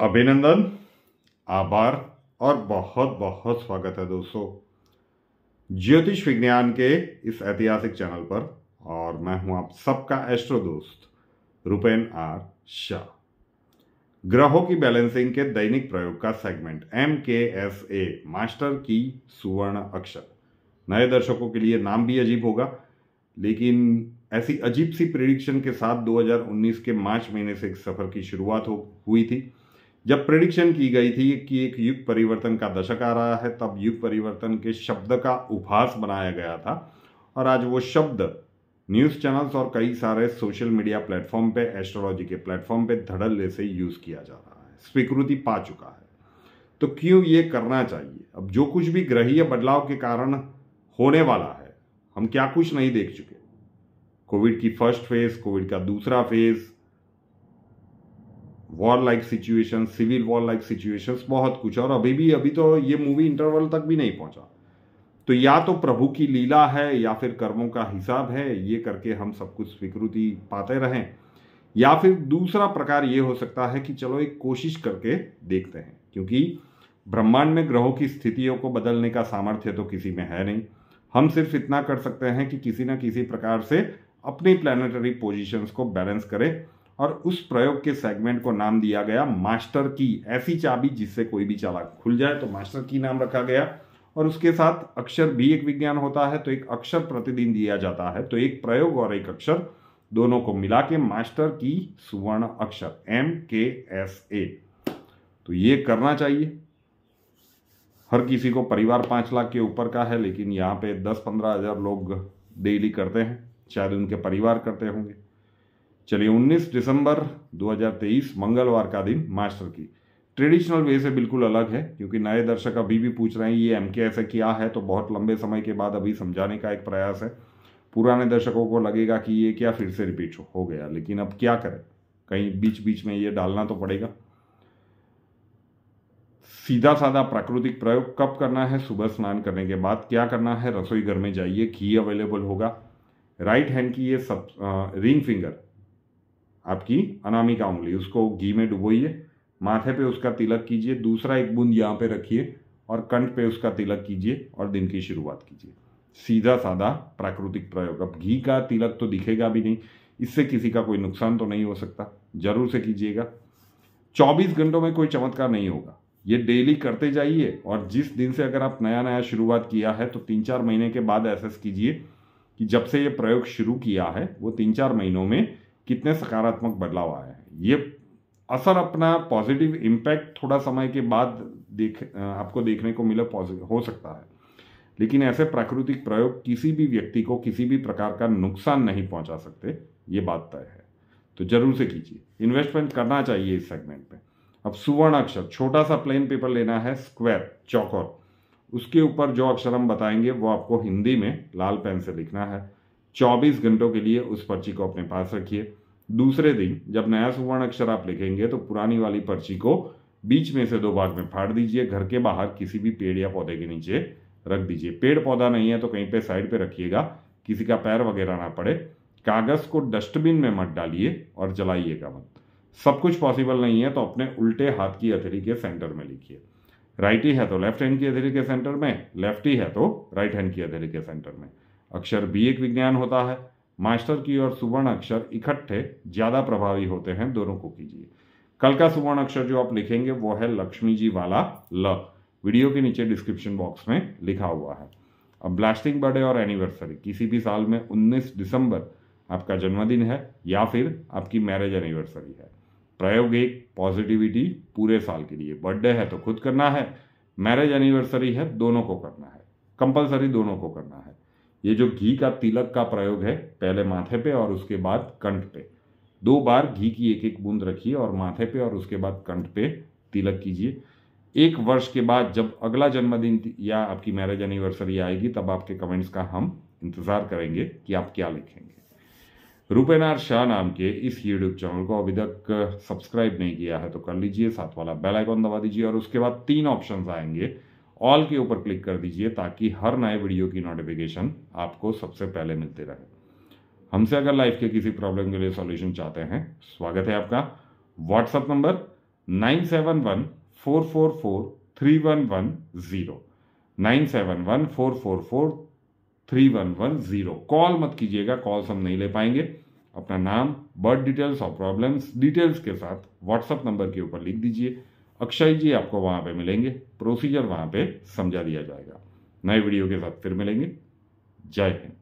अभिनंदन आभार और बहुत बहुत स्वागत है दोस्तों ज्योतिष विज्ञान के इस ऐतिहासिक चैनल पर और मैं हूं आप सबका एस्ट्रो दोस्त रुपेन आर शाह ग्रहों की बैलेंसिंग के दैनिक प्रयोग का segment M K S A master की सुवर्ण अक्षर नए दर्शकों के लिए नाम भी अजीब होगा लेकिन ऐसी अजीब सी प्रिडिक्शन के साथ 2019 के मार्च महीने से इस सफर की शुरुआत हो हुई थी जब प्रिडिक्शन की गई थी कि एक युग परिवर्तन का दशक आ रहा है तब युग परिवर्तन के शब्द का उपहास बनाया गया था और आज वो शब्द न्यूज़ चैनल्स और कई सारे सोशल मीडिया प्लेटफॉर्म पे एस्ट्रोलॉजी के प्लेटफॉर्म पे धड़ल्ले से यूज़ किया जा रहा है स्वीकृति पा चुका है तो क्यों ये करना चाहिए अब जो कुछ भी ग्रहीय बदलाव के कारण होने वाला है हम क्या कुछ नहीं देख चुके कोविड की फर्स्ट फेज कोविड का दूसरा phase war like situation civil war like situations बहुत कुछ और अभी भी अभी तो ये मूवी इंटरवल तक भी नहीं पहुंचा तो या तो प्रभु की लीला है या फिर कर्मों का हिसाब है ये करके हम सब कुछ स्वीकृति पाते रहें या फिर दूसरा प्रकार ये हो सकता है कि चलो एक कोशिश करके देखते हैं क्योंकि ब्रह्मांड में ग्रहों की स्थितियों को बदलने का सामर्थ्य तो किसी में है नहीं हम सिर्फ इतना कर सकते हैं कि किसी ना किसी प्रकार से अपनी प्लानिटरी पोजीशंस को बैलेंस करें और उस प्रयोग के सेगमेंट को नाम दिया गया मास्टर की ऐसी चाबी जिससे कोई भी चाला खुल जाए तो मास्टर की नाम रखा गया और उसके साथ अक्षर भी एक विज्ञान होता है तो एक अक्षर प्रतिदिन दिया जाता है तो एक प्रयोग और एक अक्षर दोनों को मिला के मास्टर की सुवर्ण अक्षर एम के एस ए तो ये करना चाहिए हर किसी को परिवार पांच लाख के ऊपर का है लेकिन यहाँ पे दस पंद्रह हज़ार लोग डेली करते हैं शायद उनके परिवार करते होंगे चलिए 19 दिसंबर 2023 मंगलवार का दिन मास्टर की ट्रेडिशनल वे से बिल्कुल अलग है क्योंकि नए दर्शक अभी भी पूछ रहे हैं ये एम के ऐसा क्या है तो बहुत लंबे समय के बाद अभी समझाने का एक प्रयास है पुराने दर्शकों को लगेगा कि ये क्या फिर से रिपीट हो गया लेकिन अब क्या करें कहीं बीच बीच में ये डालना तो पड़ेगा सीधा साधा प्राकृतिक प्रयोग कब करना है सुबह स्नान करने के बाद क्या करना है रसोई घर में जाइए घी अवेलेबल होगा राइट हैंड की ये सब आ, रिंग फिंगर आपकी अनामिका उंगली उसको घी में डुबोइए माथे पे उसका तिलक कीजिए दूसरा एक बूंद यहाँ पे रखिए और कंठ पे उसका तिलक कीजिए और दिन की शुरुआत कीजिए सीधा साधा प्राकृतिक प्रयोग अब घी का तिलक तो दिखेगा भी नहीं इससे किसी का कोई नुकसान तो नहीं हो सकता जरूर से कीजिएगा 24 घंटों में कोई चमत्कार नहीं होगा ये डेली करते जाइए और जिस दिन से अगर आप नया नया शुरुआत किया है तो तीन चार महीने के बाद एसेस कीजिए कि जब से ये प्रयोग शुरू किया है वो तीन चार महीनों में कितने सकारात्मक बदलाव आए हैं ये असर अपना पॉजिटिव इम्पैक्ट थोड़ा समय के बाद देख आपको देखने को मिले पॉजिटिव हो सकता है लेकिन ऐसे प्राकृतिक प्रयोग किसी भी व्यक्ति को किसी भी प्रकार का नुकसान नहीं पहुंचा सकते ये बात तय है तो जरूर से कीजिए इन्वेस्टमेंट करना चाहिए इस सेगमेंट में अब सुवर्ण अक्षर छोटा सा प्लेन पेपर लेना है स्क्वायर चौकोर उसके ऊपर जो अक्षर हम बताएंगे वो आपको हिंदी में लाल पेन से लिखना है चौबीस घंटों के लिए उस पर्ची को अपने पास रखिए दूसरे दिन जब नया सुवर्ण अक्षर आप लिखेंगे तो पुरानी वाली पर्ची को बीच में से दो भाग में फाड़ दीजिए घर के बाहर किसी भी पेड़ या पौधे के नीचे रख दीजिए पेड़ पौधा नहीं है तो कहीं पे साइड पे रखिएगा किसी का पैर वगैरह ना पड़े कागज को डस्टबिन में मत डालिए और जलाइएगा मत सब कुछ पॉसिबल नहीं है तो अपने उल्टे हाथ की हथेली के सेंटर में लिखिए राइट ही है तो लेफ्ट हैंड की हथेली के सेंटर में लेफ्ट ही है तो राइट हैंड की हथेली के सेंटर में अक्षर भी एक विज्ञान होता है मास्टर की और सुवर्ण अक्षर इकट्ठे ज़्यादा प्रभावी होते हैं दोनों को कीजिए कल का सुवर्ण अक्षर जो आप लिखेंगे वो है लक्ष्मी जी वाला ल वीडियो के नीचे डिस्क्रिप्शन बॉक्स में लिखा हुआ है अब ब्लास्टिंग बर्थडे और एनिवर्सरी किसी भी साल में 19 दिसंबर आपका जन्मदिन है या फिर आपकी मैरिज एनिवर्सरी है प्रायोगिक पॉजिटिविटी पूरे साल के लिए बर्थडे है तो खुद करना है मैरिज एनिवर्सरी है दोनों को करना है कंपलसरी दोनों को करना है ये जो घी का तिलक का प्रयोग है पहले माथे पे और उसके बाद कंठ पे दो बार घी की एक एक बूंद रखिए और माथे पे और उसके बाद कंठ पे तिलक कीजिए एक वर्ष के बाद जब अगला जन्मदिन या आपकी मैरिज एनिवर्सरी आएगी तब आपके कमेंट्स का हम इंतज़ार करेंगे कि आप क्या लिखेंगे रूपेनार शाह नाम के इस यूट्यूब चैनल को अभी तक सब्सक्राइब नहीं किया है तो कर लीजिए साथ वाला बेल आइकॉन दबा दीजिए और उसके बाद तीन ऑप्शंस आएंगे ऑल के ऊपर क्लिक कर दीजिए ताकि हर नए वीडियो की नोटिफिकेशन आपको सबसे पहले मिलती रहे हमसे अगर लाइफ के किसी प्रॉब्लम के लिए सॉल्यूशन चाहते हैं स्वागत है आपका WhatsApp number nine seven one four four four three one one zero nine seven one four four four three one one zero call मत कीजिएगा कॉल्स हम नहीं ले पाएंगे अपना नाम बर्थ डिटेल्स और प्रॉब्लम्स डिटेल्स के साथ व्हाट्सएप नंबर के ऊपर लिख दीजिए अक्षय जी आपको वहाँ पे मिलेंगे प्रोसीजर वहाँ पे समझा दिया जाएगा नए वीडियो के साथ फिर मिलेंगे जय हिंद